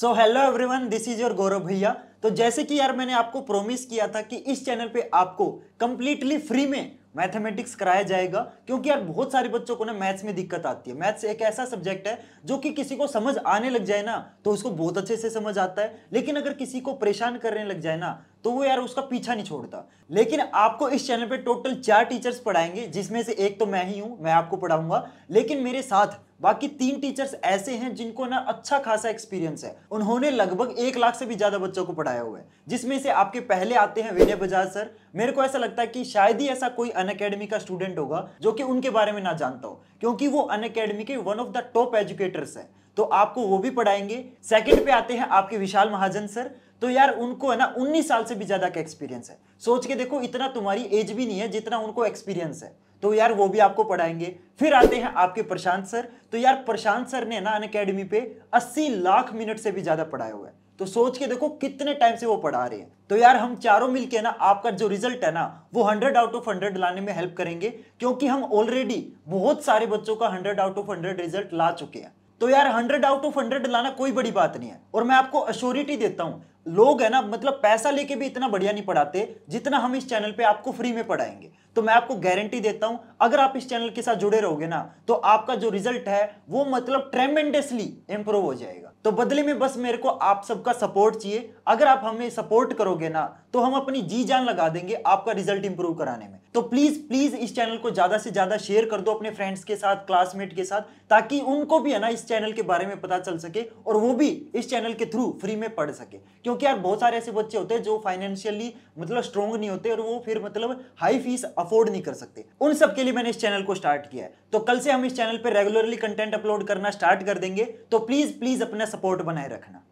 so hello everyone this is your Gaurav भैया तो जैसे कि यार मैंने आपको प्रोमिस किया था कि इस चैनल पे आपको कंप्लीटली फ्री में मैथमेटिक्स कराया जाएगा क्योंकि यार बहुत सारे बच्चों को ना मैथ्स में दिक्कत आती है मैथ्स एक ऐसा सब्जेक्ट है जो कि किसी को समझ आने लग जाए ना तो उसको बहुत अच्छे से समझ आता है लेकिन अगर किसी को परेशान करने लग जाए ना तो वो यार उसका पीछा नहीं छोड़ता लेकिन आपको इस चैनल पे टोटल चार टीचर्स पढ़ाएंगे जिसमें से एक तो मैं ही हूँ मैं आपको पढ़ाऊंगा लेकिन मेरे साथ बाकी तीन टीचर्स ऐसे हैं जिनको ना अच्छा खासा एक्सपीरियंस है उन्होंने लगभग एक लाख से भी ज़्यादा बच्चों को पढ़ाया हुआ है जिसमें से आपके पहले आते हैं विनय बजाज सर मेरे को ऐसा लगता है कि शायद ही ऐसा कोई अन का स्टूडेंट होगा जो कि उनके बारे में ना जानता हो क्योंकि वो अन के one of the top educators है तो आपको वो भी पढ़ाएंगे सेकेंड पे आते हैं आपके विशाल महाजन सर तो यार उनको है ना 19 साल से भी ज़्यादा का एक्सपीरियंस है सोच के देखो इतना तुम्हारी एज भी नहीं है जितना उनको एक्सपीरियंस है तो यार वो भी आपको पढ़ाएंगे फिर आते हैं आपके प्रशांत सर तो यार प्रशांत सर ने ना अन अकेडमी पे अस्सी लाख मिनट से भी ज़्यादा पढ़ाया हुआ है तो सोच के देखो कितने टाइम से वो पढ़ा रहे हैं तो यार हम चारों मिलके ना आपका जो रिजल्ट है ना वो 100 आउट ऑफ 100 लाने में हेल्प करेंगे क्योंकि हम ऑलरेडी बहुत सारे बच्चों का 100 आउट ऑफ 100 रिजल्ट ला चुके हैं तो यार 100 आउट ऑफ 100 लाना कोई बड़ी बात नहीं है और मैं आपको अश्योरिटी देता हूं लोग है ना मतलब पैसा लेके भी इतना बढ़िया नहीं पढ़ाते जितना हम इस चैनल पे आपको फ्री में पढ़ाएंगे तो मैं आपको गारंटी देता हूं अगर आप इस चैनल के साथ जुड़े रहोगे ना तो आपका जो रिजल्ट है वो मतलब ट्रेमेंडसली इंप्रूव हो जाएगा तो बदले में बस मेरे को आप सबका सपोर्ट चाहिए अगर आप हमें सपोर्ट करोगे ना तो हम अपनी जी जान लगा देंगे आपका रिजल्ट इंप्रूव कराने में तो प्लीज प्लीज इस चैनल को ज्यादा से ज्यादा शेयर कर दो अपने फ्रेंड्स के साथ क्लासमेट के साथ ताकि उनको भी है ना इस चैनल के बारे में पता चल सके और वो भी इस चैनल के थ्रू फ्री में पढ़ सके क्योंकि क्योंकि यार बहुत सारे ऐसे बच्चे होते हैं जो फाइनेंशियली मतलब स्ट्रॉन्ग नहीं होते और वो फिर मतलब हाई फीस अफोर्ड नहीं कर सकते उन सब के लिए मैंने इस चैनल को स्टार्ट किया है तो कल से हम इस चैनल पर रेगुलरली कंटेंट अपलोड करना स्टार्ट कर देंगे तो प्लीज प्लीज अपना सपोर्ट बनाए रखना